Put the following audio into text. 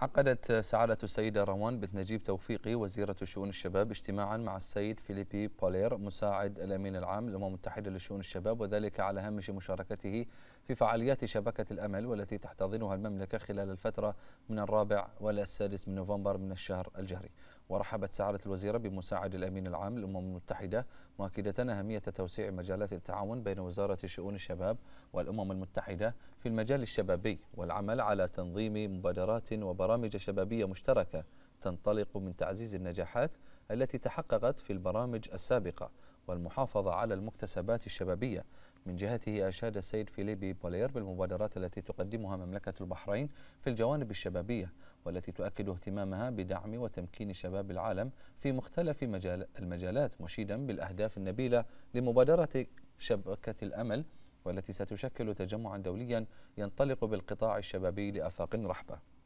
عقدت سعادة السيدة روان بنت نجيب توفيقي وزيرة شؤون الشباب اجتماعا مع السيد فيليبي بولير مساعد الأمين العام للأمم المتحدة لشؤون الشباب وذلك على هامش مشاركته في فعاليات شبكة الأمل والتي تحتضنها المملكة خلال الفترة من الرابع والسادس من نوفمبر من الشهر الجاري ورحبت سعادة الوزيرة بمساعد الأمين العام للأمم المتحدة مؤكدة أهمية توسيع مجالات التعاون بين وزارة شؤون الشباب والأمم المتحدة في المجال الشبابي والعمل على تنظيم مبادرات وبرامج شبابية مشتركة تنطلق من تعزيز النجاحات التي تحققت في البرامج السابقة والمحافظة على المكتسبات الشبابية من جهته أشاد السيد فيليبي بولير بالمبادرات التي تقدمها مملكة البحرين في الجوانب الشبابية والتي تؤكد اهتمامها بدعم وتمكين شباب العالم في مختلف مجال المجالات مشيدا بالأهداف النبيلة لمبادرة شبكة الأمل والتي ستشكل تجمعا دوليا ينطلق بالقطاع الشبابي لأفاق رحبة